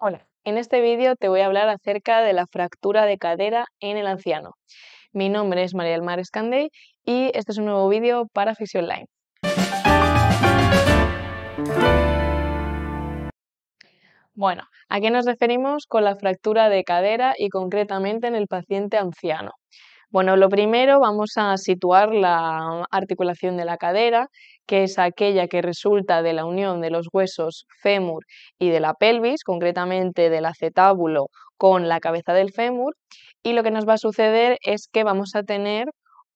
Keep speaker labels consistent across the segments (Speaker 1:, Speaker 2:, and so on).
Speaker 1: Hola, en este vídeo te voy a hablar acerca de la fractura de cadera en el anciano. Mi nombre es María Elmar Escandey y este es un nuevo vídeo para Fisio Bueno, ¿a qué nos referimos con la fractura de cadera y concretamente en el paciente anciano? Bueno, lo primero vamos a situar la articulación de la cadera, que es aquella que resulta de la unión de los huesos fémur y de la pelvis, concretamente del acetábulo con la cabeza del fémur, y lo que nos va a suceder es que vamos a tener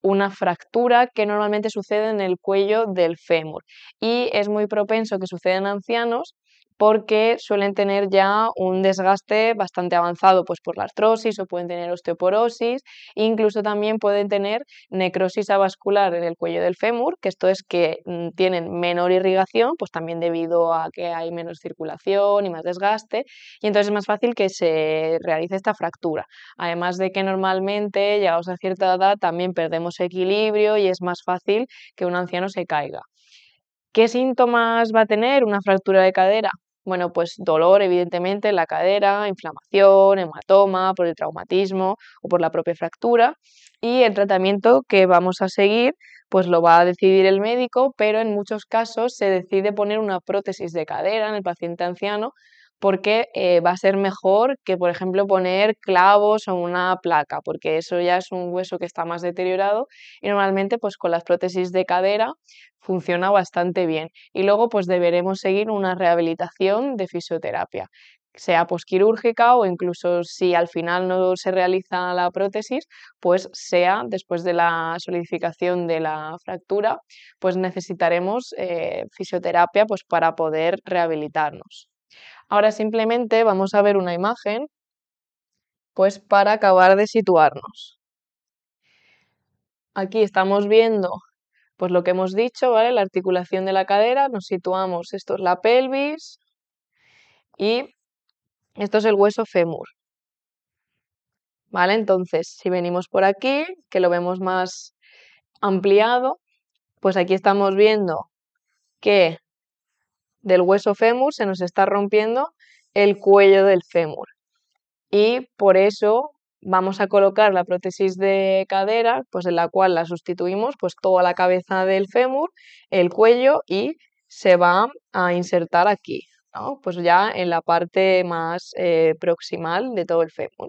Speaker 1: una fractura que normalmente sucede en el cuello del fémur y es muy propenso que suceda en ancianos porque suelen tener ya un desgaste bastante avanzado pues por la artrosis o pueden tener osteoporosis, incluso también pueden tener necrosis avascular en el cuello del fémur, que esto es que mm, tienen menor irrigación, pues también debido a que hay menos circulación y más desgaste, y entonces es más fácil que se realice esta fractura. Además de que normalmente, llegados a cierta edad, también perdemos equilibrio y es más fácil que un anciano se caiga. ¿Qué síntomas va a tener una fractura de cadera? Bueno, pues dolor, evidentemente, en la cadera, inflamación, hematoma por el traumatismo o por la propia fractura. Y el tratamiento que vamos a seguir, pues lo va a decidir el médico, pero en muchos casos se decide poner una prótesis de cadera en el paciente anciano porque eh, va a ser mejor que, por ejemplo, poner clavos o una placa, porque eso ya es un hueso que está más deteriorado y normalmente pues, con las prótesis de cadera funciona bastante bien. Y luego pues deberemos seguir una rehabilitación de fisioterapia sea posquirúrgica o incluso si al final no se realiza la prótesis, pues sea después de la solidificación de la fractura, pues necesitaremos eh, fisioterapia pues, para poder rehabilitarnos. Ahora simplemente vamos a ver una imagen, pues para acabar de situarnos. Aquí estamos viendo pues lo que hemos dicho, ¿vale? La articulación de la cadera, nos situamos, esto es la pelvis y esto es el hueso fémur. ¿Vale? Entonces, si venimos por aquí, que lo vemos más ampliado, pues aquí estamos viendo que del hueso fémur se nos está rompiendo el cuello del fémur. Y por eso vamos a colocar la prótesis de cadera, pues en la cual la sustituimos, pues toda la cabeza del fémur, el cuello y se va a insertar aquí, pues ya en la parte más eh, proximal de todo el fémur.